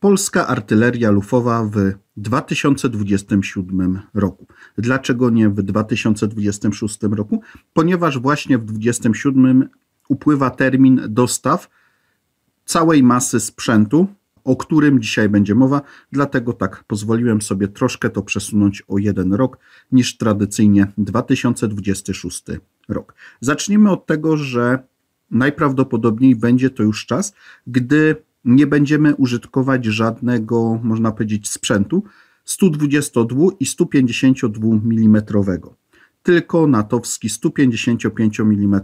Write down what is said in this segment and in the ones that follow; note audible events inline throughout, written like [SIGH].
Polska artyleria lufowa w 2027 roku. Dlaczego nie w 2026 roku? Ponieważ właśnie w 2027 upływa termin dostaw całej masy sprzętu, o którym dzisiaj będzie mowa, dlatego tak pozwoliłem sobie troszkę to przesunąć o jeden rok niż tradycyjnie 2026 rok. Zacznijmy od tego, że najprawdopodobniej będzie to już czas, gdy nie będziemy użytkować żadnego, można powiedzieć, sprzętu 122 i 152 mm. Tylko natowski 155 mm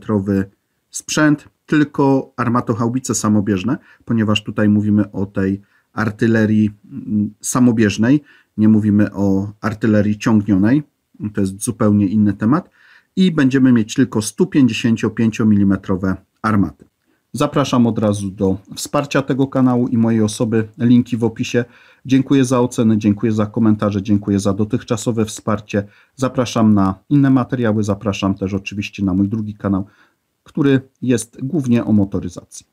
sprzęt, tylko armatochałbice samobieżne, ponieważ tutaj mówimy o tej artylerii mm, samobieżnej, nie mówimy o artylerii ciągnionej, to jest zupełnie inny temat, i będziemy mieć tylko 155 mm armaty. Zapraszam od razu do wsparcia tego kanału i mojej osoby. Linki w opisie. Dziękuję za oceny, dziękuję za komentarze, dziękuję za dotychczasowe wsparcie. Zapraszam na inne materiały, zapraszam też oczywiście na mój drugi kanał, który jest głównie o motoryzacji.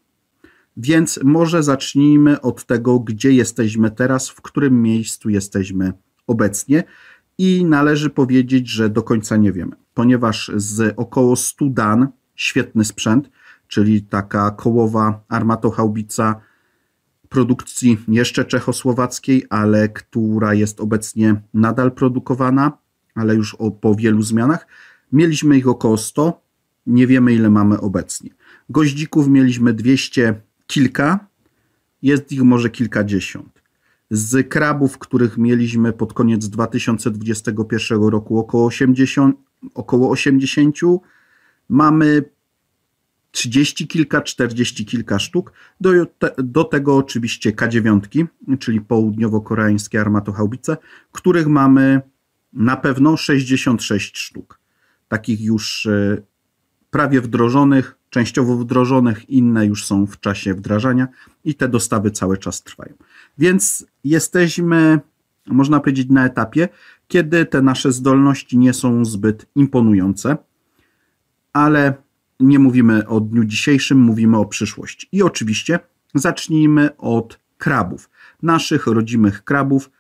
Więc może zacznijmy od tego, gdzie jesteśmy teraz, w którym miejscu jesteśmy obecnie. I należy powiedzieć, że do końca nie wiemy, ponieważ z około 100 dan, świetny sprzęt, czyli taka kołowa armatochaubica produkcji jeszcze czechosłowackiej, ale która jest obecnie nadal produkowana, ale już o, po wielu zmianach. Mieliśmy ich około 100, nie wiemy ile mamy obecnie. Goździków mieliśmy 200 kilka, jest ich może kilkadziesiąt. Z krabów, których mieliśmy pod koniec 2021 roku około 80, około 80 mamy 30 kilka, 40 kilka sztuk. Do, do tego oczywiście K9, czyli południowo-koreańskie armatochaubice, których mamy na pewno 66 sztuk. Takich już e, prawie wdrożonych, częściowo wdrożonych, inne już są w czasie wdrażania i te dostawy cały czas trwają. Więc jesteśmy, można powiedzieć, na etapie, kiedy te nasze zdolności nie są zbyt imponujące, ale nie mówimy o dniu dzisiejszym, mówimy o przyszłości. I oczywiście zacznijmy od krabów, naszych rodzimych krabów,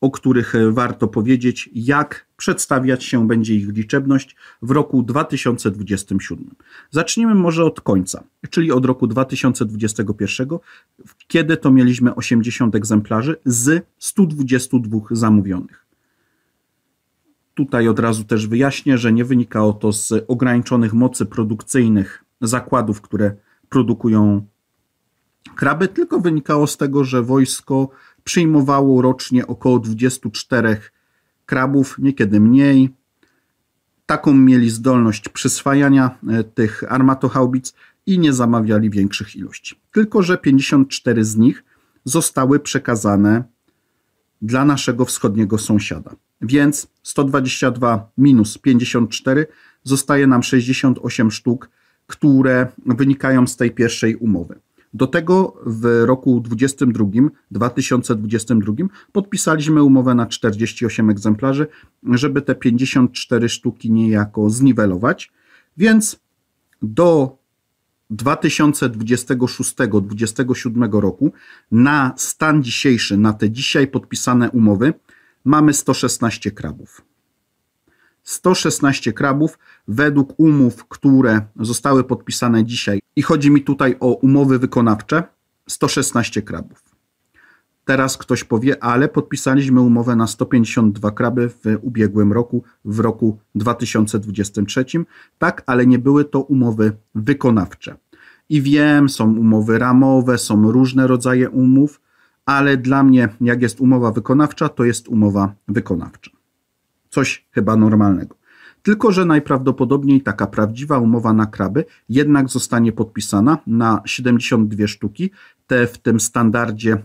o których warto powiedzieć, jak przedstawiać się będzie ich liczebność w roku 2027. Zacznijmy może od końca, czyli od roku 2021, kiedy to mieliśmy 80 egzemplarzy z 122 zamówionych. Tutaj od razu też wyjaśnię, że nie wynikało to z ograniczonych mocy produkcyjnych zakładów, które produkują kraby, tylko wynikało z tego, że wojsko przyjmowało rocznie około 24 krabów, niekiedy mniej. Taką mieli zdolność przyswajania e, tych armatohaubic i nie zamawiali większych ilości. Tylko, że 54 z nich zostały przekazane dla naszego wschodniego sąsiada. Więc 122 minus 54 zostaje nam 68 sztuk, które wynikają z tej pierwszej umowy. Do tego w roku 22, 2022 podpisaliśmy umowę na 48 egzemplarzy, żeby te 54 sztuki niejako zniwelować. Więc do 2026-2027 roku na stan dzisiejszy, na te dzisiaj podpisane umowy, mamy 116 krabów. 116 krabów według umów, które zostały podpisane dzisiaj. I chodzi mi tutaj o umowy wykonawcze 116 krabów. Teraz ktoś powie, ale podpisaliśmy umowę na 152 kraby w ubiegłym roku, w roku 2023. Tak, ale nie były to umowy wykonawcze. I wiem, są umowy ramowe, są różne rodzaje umów, ale dla mnie, jak jest umowa wykonawcza, to jest umowa wykonawcza. Coś chyba normalnego. Tylko, że najprawdopodobniej taka prawdziwa umowa na kraby jednak zostanie podpisana na 72 sztuki, te w tym standardzie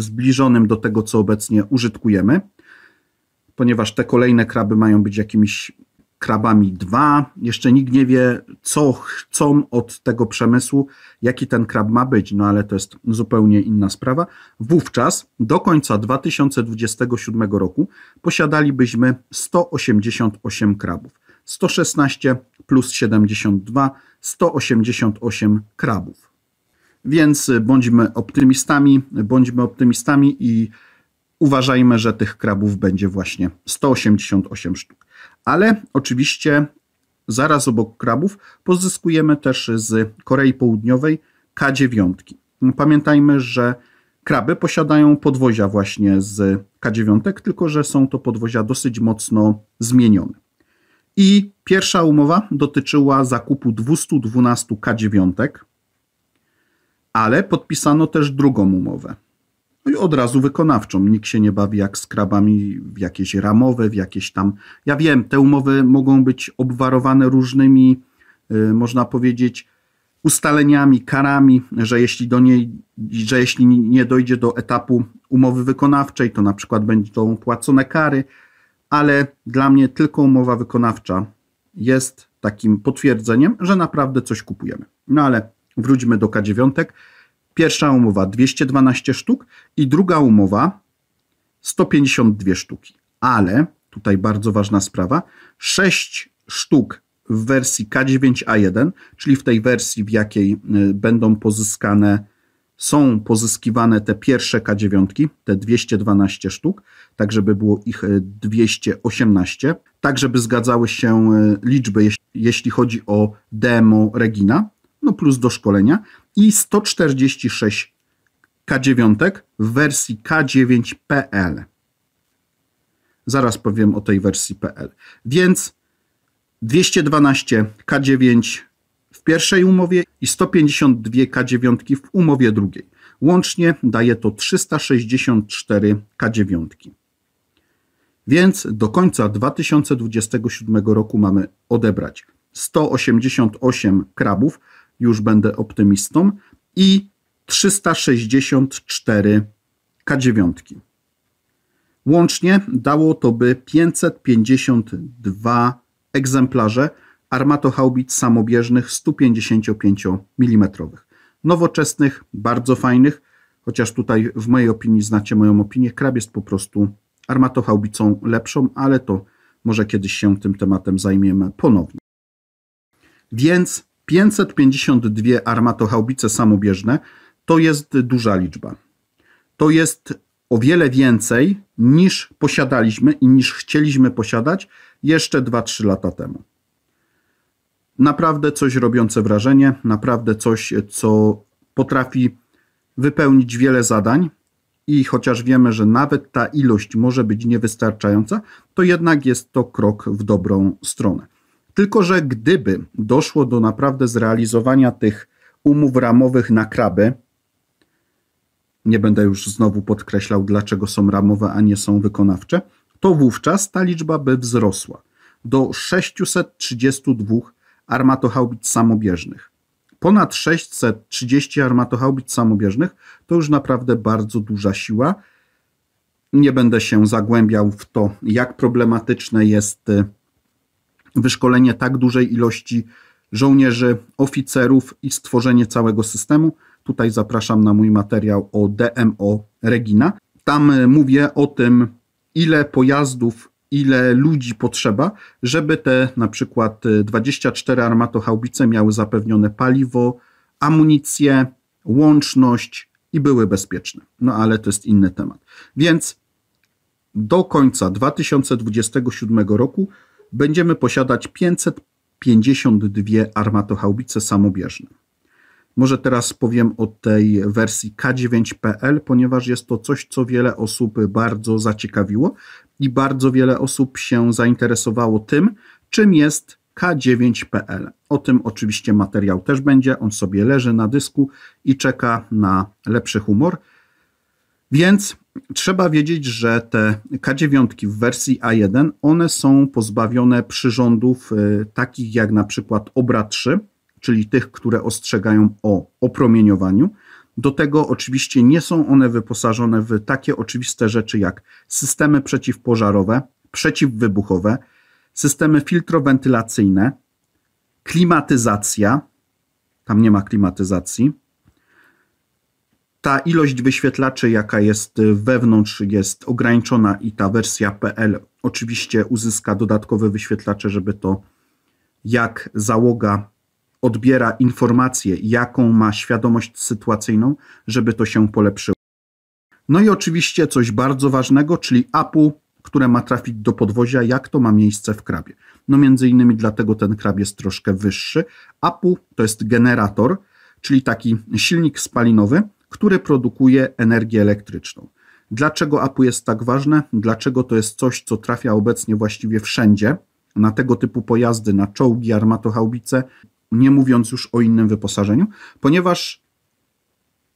zbliżonym do tego, co obecnie użytkujemy, ponieważ te kolejne kraby mają być jakimiś krabami 2. Jeszcze nikt nie wie, co chcą od tego przemysłu, jaki ten krab ma być, no ale to jest zupełnie inna sprawa. Wówczas do końca 2027 roku posiadalibyśmy 188 krabów. 116 plus 72, 188 krabów. Więc bądźmy optymistami, bądźmy optymistami i uważajmy, że tych krabów będzie właśnie 188 sztuk. Ale oczywiście zaraz obok krabów pozyskujemy też z Korei Południowej K9. Pamiętajmy, że kraby posiadają podwozia właśnie z K9, tylko że są to podwozia dosyć mocno zmienione. I pierwsza umowa dotyczyła zakupu 212 K9 ale podpisano też drugą umowę. No i od razu wykonawczą. Nikt się nie bawi jak z krabami w jakieś ramowe, w jakieś tam. Ja wiem, te umowy mogą być obwarowane różnymi, yy, można powiedzieć, ustaleniami, karami, że jeśli, do niej, że jeśli nie dojdzie do etapu umowy wykonawczej, to na przykład będą płacone kary, ale dla mnie tylko umowa wykonawcza jest takim potwierdzeniem, że naprawdę coś kupujemy. No ale Wróćmy do K9. Pierwsza umowa 212 sztuk i druga umowa 152 sztuki. Ale tutaj bardzo ważna sprawa 6 sztuk w wersji K9A1, czyli w tej wersji, w jakiej y, będą pozyskane, są pozyskiwane te pierwsze K9, te 212 sztuk, tak żeby było ich 218, y, tak żeby zgadzały się y, liczby, jeśli chodzi o demo Regina no plus do szkolenia i 146 K9 w wersji k pl. Zaraz powiem o tej wersji PL. Więc 212 K9 w pierwszej umowie i 152 K9 w umowie drugiej. Łącznie daje to 364 K9. Więc do końca 2027 roku mamy odebrać 188 krabów, już będę optymistą, i 364 K9. Łącznie dało to by 552 egzemplarze armatohaubic samobieżnych 155 mm. Nowoczesnych, bardzo fajnych, chociaż tutaj w mojej opinii znacie moją opinię, krab jest po prostu armatohaubicą lepszą, ale to może kiedyś się tym tematem zajmiemy ponownie. Więc 552 armatochaubice samobieżne to jest duża liczba. To jest o wiele więcej niż posiadaliśmy i niż chcieliśmy posiadać jeszcze 2-3 lata temu. Naprawdę coś robiące wrażenie, naprawdę coś, co potrafi wypełnić wiele zadań. I chociaż wiemy, że nawet ta ilość może być niewystarczająca, to jednak jest to krok w dobrą stronę. Tylko, że gdyby doszło do naprawdę zrealizowania tych umów ramowych na kraby, nie będę już znowu podkreślał, dlaczego są ramowe, a nie są wykonawcze, to wówczas ta liczba by wzrosła do 632 armatohaubic samobieżnych. Ponad 630 armatohaubic samobieżnych to już naprawdę bardzo duża siła. Nie będę się zagłębiał w to, jak problematyczne jest y, wyszkolenie tak dużej ilości żołnierzy, oficerów i stworzenie całego systemu. Tutaj zapraszam na mój materiał o DMO Regina. Tam e, mówię o tym, ile pojazdów, ile ludzi potrzeba, żeby te na przykład 24 e, armatochaubice miały zapewnione paliwo, amunicję, łączność i były bezpieczne. No ale to jest inny temat. Więc do końca 2027 roku będziemy posiadać 552 armatochaubice samobieżne. Może teraz powiem o tej wersji K9PL, ponieważ jest to coś, co wiele osób bardzo zaciekawiło i bardzo wiele osób się zainteresowało tym, czym jest K9PL. O tym oczywiście materiał też będzie, on sobie leży na dysku i czeka na lepszy humor. Więc Trzeba wiedzieć, że te K9 w wersji A1 one są pozbawione przyrządów y, takich jak na przykład Obra 3, czyli tych, które ostrzegają o opromieniowaniu. Do tego oczywiście nie są one wyposażone w takie oczywiste rzeczy jak systemy przeciwpożarowe, przeciwwybuchowe, systemy filtrowentylacyjne, klimatyzacja. Tam nie ma klimatyzacji ta ilość wyświetlaczy, jaka jest y, wewnątrz, jest ograniczona i ta wersja PL oczywiście uzyska dodatkowe wyświetlacze, żeby to, jak załoga odbiera informację, jaką ma świadomość sytuacyjną, żeby to się polepszyło. No i oczywiście coś bardzo ważnego, czyli APU, które ma trafić do podwozia, jak to ma miejsce w krabie. No między innymi dlatego ten krab jest troszkę wyższy. APU to jest generator, czyli taki silnik spalinowy, które produkuje energię elektryczną. Dlaczego APU jest tak ważne? Dlaczego to jest coś, co trafia obecnie właściwie wszędzie, na tego typu pojazdy, na czołgi, armatochaubice, nie mówiąc już o innym wyposażeniu? Ponieważ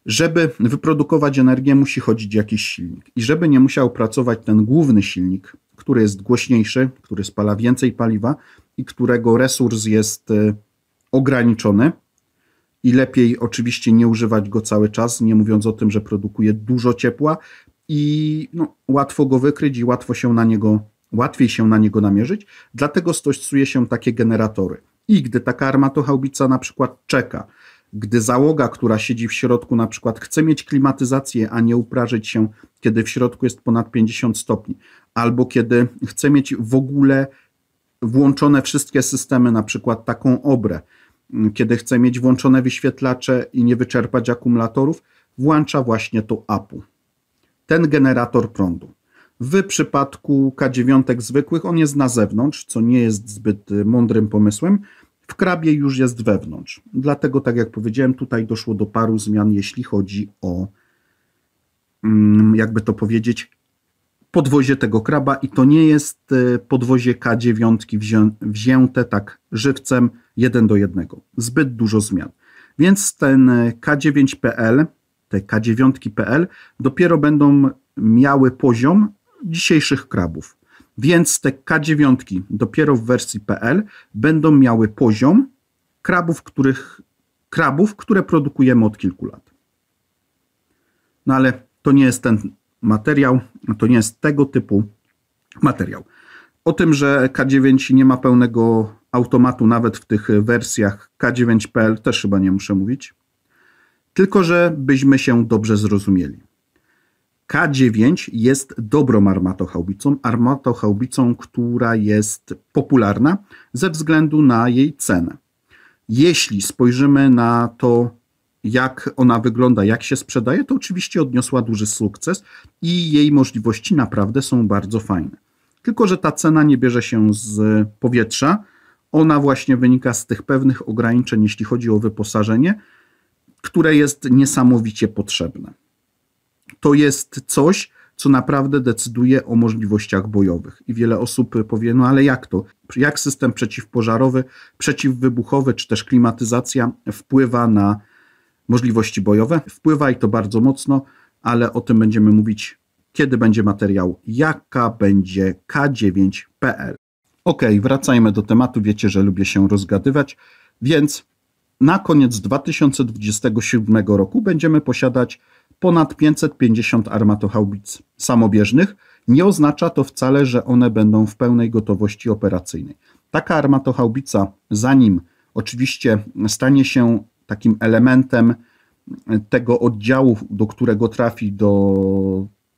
żeby wyprodukować energię, musi chodzić jakiś silnik. I żeby nie musiał pracować ten główny silnik, który jest głośniejszy, który spala więcej paliwa i którego resurs jest y, ograniczony, i lepiej oczywiście nie używać go cały czas, nie mówiąc o tym, że produkuje dużo ciepła i no, łatwo go wykryć i łatwo się na niego, łatwiej się na niego namierzyć, dlatego stosuje się takie generatory. I gdy taka armatochałbica na przykład czeka, gdy załoga, która siedzi w środku, na przykład chce mieć klimatyzację, a nie uprażyć się, kiedy w środku jest ponad 50 stopni, albo kiedy chce mieć w ogóle włączone wszystkie systemy, na przykład taką obrę, kiedy chce mieć włączone wyświetlacze i nie wyczerpać akumulatorów, włącza właśnie to APU. Ten generator prądu. W przypadku K9 zwykłych on jest na zewnątrz, co nie jest zbyt mądrym pomysłem. W krabie już jest wewnątrz. Dlatego, tak jak powiedziałem, tutaj doszło do paru zmian, jeśli chodzi o, mm, jakby to powiedzieć, podwozie tego kraba i to nie jest e, podwozie K9 wzięte tak żywcem jeden do jednego. Zbyt dużo zmian. Więc ten e, K9.pl, te K9.pl dopiero będą miały poziom dzisiejszych krabów. Więc te K9 dopiero w wersji PL będą miały poziom krabów, których, krabów które produkujemy od kilku lat. No ale to nie jest ten materiał, to nie jest tego typu materiał. O tym, że K9 nie ma pełnego automatu nawet w tych wersjach K9.pl też chyba nie muszę mówić. Tylko, że byśmy się dobrze zrozumieli. K9 jest dobrą armatochałbicą, armatochałbicą, która jest popularna ze względu na jej cenę. Jeśli spojrzymy na to, jak ona wygląda, jak się sprzedaje, to oczywiście odniosła duży sukces i jej możliwości naprawdę są bardzo fajne. Tylko, że ta cena nie bierze się z powietrza. Ona właśnie wynika z tych pewnych ograniczeń, jeśli chodzi o wyposażenie, które jest niesamowicie potrzebne. To jest coś, co naprawdę decyduje o możliwościach bojowych. I wiele osób powie: No ale jak to? Jak system przeciwpożarowy, przeciwwybuchowy czy też klimatyzacja wpływa na możliwości bojowe. Wpływa i to bardzo mocno, ale o tym będziemy mówić, kiedy będzie materiał, jaka będzie K9.pl. Ok, wracajmy do tematu. Wiecie, że lubię się rozgadywać, więc na koniec 2027 roku będziemy posiadać ponad 550 armatohaubic samobieżnych. Nie oznacza to wcale, że one będą w pełnej gotowości operacyjnej. Taka armatohaubica, zanim oczywiście stanie się takim elementem tego oddziału, do którego trafi do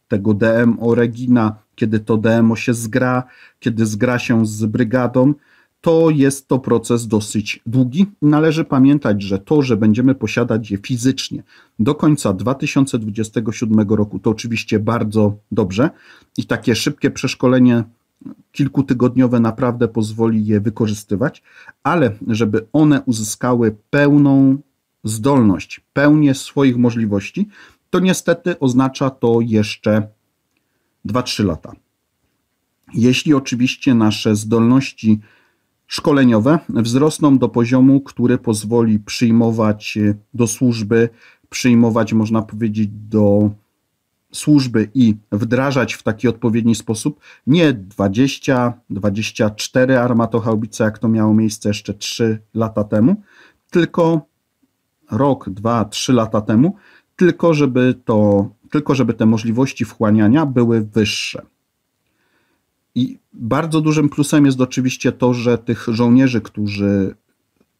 tego DMO Regina, kiedy to DMO się zgra, kiedy zgra się z brygadą, to jest to proces dosyć długi. Należy pamiętać, że to, że będziemy posiadać je fizycznie do końca 2027 roku, to oczywiście bardzo dobrze i takie szybkie przeszkolenie kilkutygodniowe naprawdę pozwoli je wykorzystywać, ale żeby one uzyskały pełną zdolność, pełnię swoich możliwości, to niestety oznacza to jeszcze 2-3 lata. Jeśli oczywiście nasze zdolności szkoleniowe wzrosną do poziomu, który pozwoli przyjmować do służby, przyjmować, można powiedzieć, do służby i wdrażać w taki odpowiedni sposób. Nie 20, 24 armatochaubice, jak to miało miejsce jeszcze 3 lata temu, tylko rok, 2, 3 lata temu, tylko żeby, to, tylko żeby te możliwości wchłaniania były wyższe. I bardzo dużym plusem jest oczywiście to, że tych żołnierzy, którzy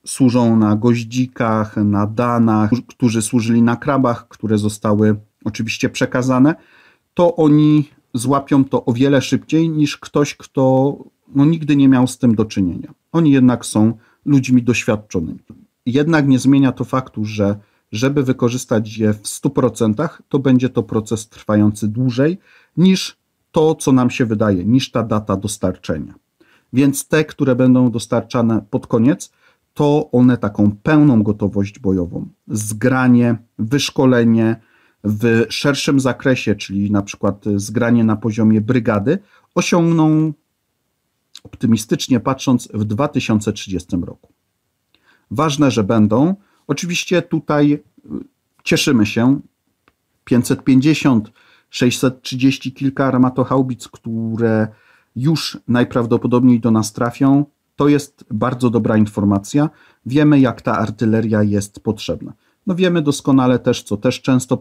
służą na goździkach, na danach, którzy służyli na krabach, które zostały oczywiście przekazane, to oni złapią to o wiele szybciej niż ktoś, kto no, nigdy nie miał z tym do czynienia. Oni jednak są ludźmi doświadczonymi. Jednak nie zmienia to faktu, że żeby wykorzystać je w 100%, to będzie to proces trwający dłużej niż to, co nam się wydaje, niż ta data dostarczenia. Więc te, które będą dostarczane pod koniec, to one taką pełną gotowość bojową, zgranie, wyszkolenie, w szerszym zakresie, czyli na przykład zgranie na poziomie brygady, osiągną optymistycznie patrząc w 2030 roku. Ważne, że będą. Oczywiście tutaj y, cieszymy się. 550, 630 kilka armatohaubic, które już najprawdopodobniej do nas trafią, to jest bardzo dobra informacja. Wiemy, jak ta artyleria jest potrzebna. No wiemy doskonale też, co też często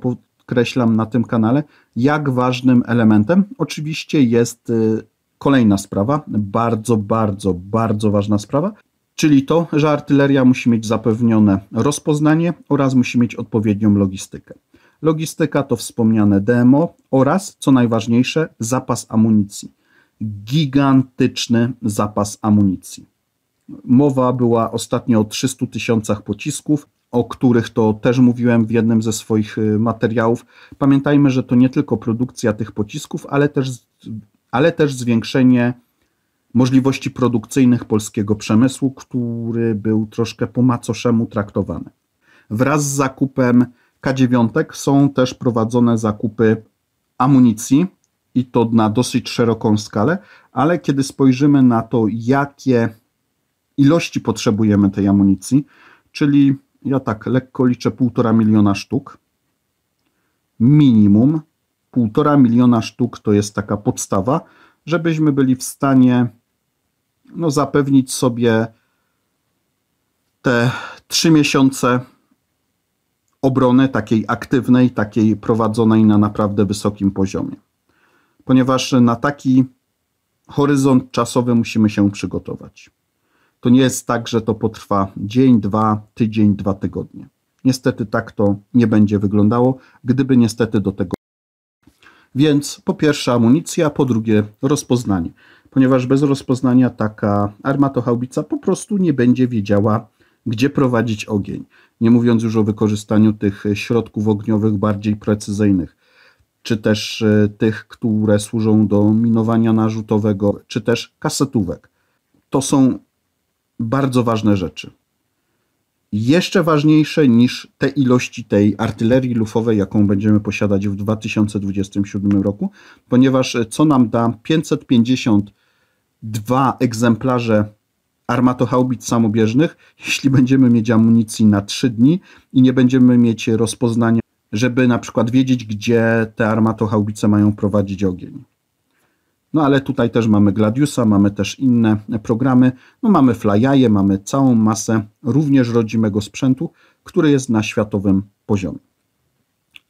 podkreślam na tym kanale, jak ważnym elementem oczywiście jest y, kolejna sprawa, bardzo, bardzo, bardzo ważna sprawa, czyli to, że artyleria musi mieć zapewnione rozpoznanie oraz musi mieć odpowiednią logistykę. Logistyka to wspomniane DMO oraz, co najważniejsze, zapas amunicji. Gigantyczny zapas amunicji. Mowa była ostatnio o 300 tysiącach pocisków, o których to też mówiłem w jednym ze swoich y, materiałów. Pamiętajmy, że to nie tylko produkcja tych pocisków, ale też, ale też zwiększenie możliwości produkcyjnych polskiego przemysłu, który był troszkę po macoszemu traktowany. Wraz z zakupem K9 są też prowadzone zakupy amunicji i to na dosyć szeroką skalę, ale kiedy spojrzymy na to, jakie ilości potrzebujemy tej amunicji, czyli ja tak lekko liczę półtora miliona sztuk. Minimum półtora miliona sztuk to jest taka podstawa, żebyśmy byli w stanie no, zapewnić sobie te trzy miesiące obrony takiej aktywnej, takiej prowadzonej na naprawdę wysokim poziomie. Ponieważ na taki horyzont czasowy musimy się przygotować. To nie jest tak, że to potrwa dzień, dwa, tydzień, dwa tygodnie. Niestety tak to nie będzie wyglądało, gdyby niestety do tego. Więc po pierwsze amunicja, po drugie rozpoznanie, ponieważ bez rozpoznania taka armatochałbica po prostu nie będzie wiedziała, gdzie prowadzić ogień. Nie mówiąc już o wykorzystaniu tych środków ogniowych bardziej precyzyjnych, czy też e, tych, które służą do minowania narzutowego, czy też kasetówek. To są bardzo ważne rzeczy. Jeszcze ważniejsze niż te ilości tej artylerii lufowej, jaką będziemy posiadać w 2027 roku, ponieważ e, co nam da 552 egzemplarze armatohaubic samobieżnych, [LAUGHS] jeśli będziemy mieć amunicji na 3 dni i nie będziemy mieć rozpoznania, żeby na przykład wiedzieć, gdzie te armatohaubice mają prowadzić ogień. No ale tutaj też mamy Gladiusa, mamy też inne programy. No mamy Flyaje, mamy całą masę również rodzimego sprzętu, który jest na światowym poziomie.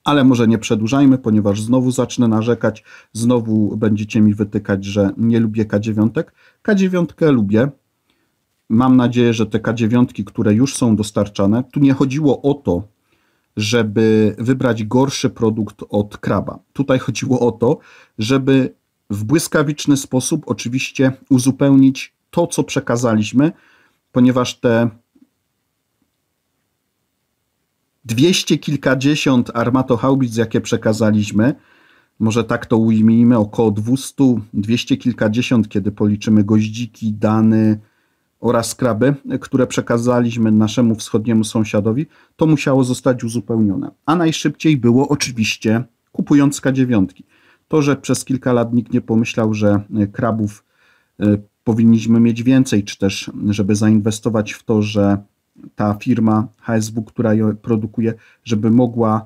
Ale może nie przedłużajmy, ponieważ znowu zacznę narzekać, znowu będziecie mi wytykać, że nie lubię K9. K9 lubię. Mam nadzieję, że te K9, które już są dostarczane, tu nie chodziło o to, żeby wybrać gorszy produkt od kraba. Tutaj chodziło o to, żeby w błyskawiczny sposób oczywiście uzupełnić to, co przekazaliśmy, ponieważ te dwieście kilkadziesiąt armatohaubic, jakie przekazaliśmy, może tak to ujmijmy, około 200, 200 kilkadziesiąt, kiedy policzymy goździki, dany oraz kraby, które przekazaliśmy naszemu wschodniemu sąsiadowi, to musiało zostać uzupełnione. A najszybciej było oczywiście kupując K9. To, że przez kilka lat nikt nie pomyślał, że e, krabów e, powinniśmy mieć więcej, czy też żeby zainwestować w to, że ta firma HSW, która je produkuje, żeby mogła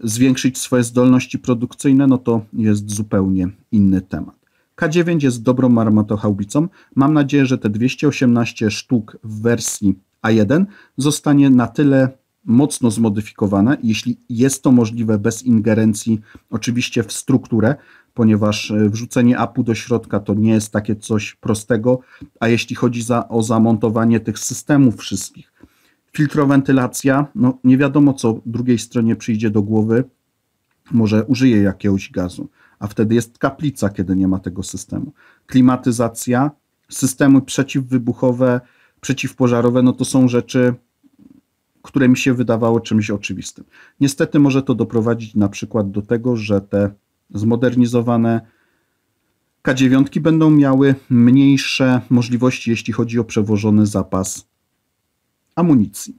zwiększyć swoje zdolności produkcyjne, no to jest zupełnie inny temat. K9 jest dobrą armatohaubicą. Mam nadzieję, że te 218 sztuk w wersji A1 zostanie na tyle mocno zmodyfikowane, jeśli jest to możliwe bez ingerencji oczywiście w strukturę, ponieważ e, wrzucenie APU do środka to nie jest takie coś prostego, a jeśli chodzi za, o zamontowanie tych systemów wszystkich, filtrowentylacja, no nie wiadomo co drugiej stronie przyjdzie do głowy, może użyje jakiegoś gazu, a wtedy jest kaplica, kiedy nie ma tego systemu. Klimatyzacja, systemy przeciwwybuchowe, przeciwpożarowe, no to są rzeczy które mi się wydawało czymś oczywistym. Niestety może to doprowadzić na przykład do tego, że te zmodernizowane K9 będą miały mniejsze możliwości, jeśli chodzi o przewożony zapas amunicji.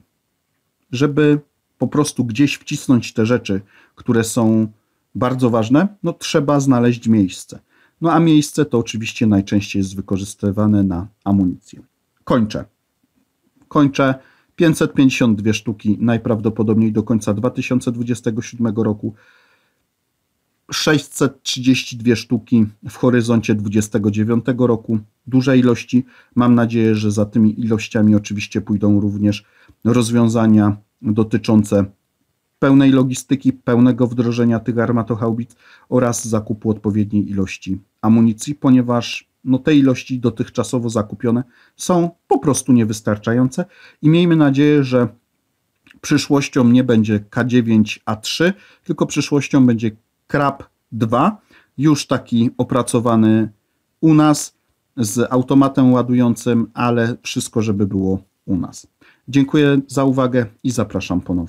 Żeby po prostu gdzieś wcisnąć te rzeczy, które są bardzo ważne, no trzeba znaleźć miejsce. No a miejsce to oczywiście najczęściej jest wykorzystywane na amunicję. Kończę. Kończę. 552 sztuki najprawdopodobniej do końca 2027 roku, 632 sztuki w horyzoncie 29 roku. Duże ilości. Mam nadzieję, że za tymi ilościami oczywiście pójdą również rozwiązania dotyczące pełnej logistyki, pełnego wdrożenia tych armatohaubic oraz zakupu odpowiedniej ilości amunicji, ponieważ no te ilości dotychczasowo zakupione są po prostu niewystarczające i miejmy nadzieję, że przyszłością nie będzie K9A3, tylko przyszłością będzie Krab 2, już taki opracowany u nas z automatem ładującym, ale wszystko, żeby było u nas. Dziękuję za uwagę i zapraszam ponownie.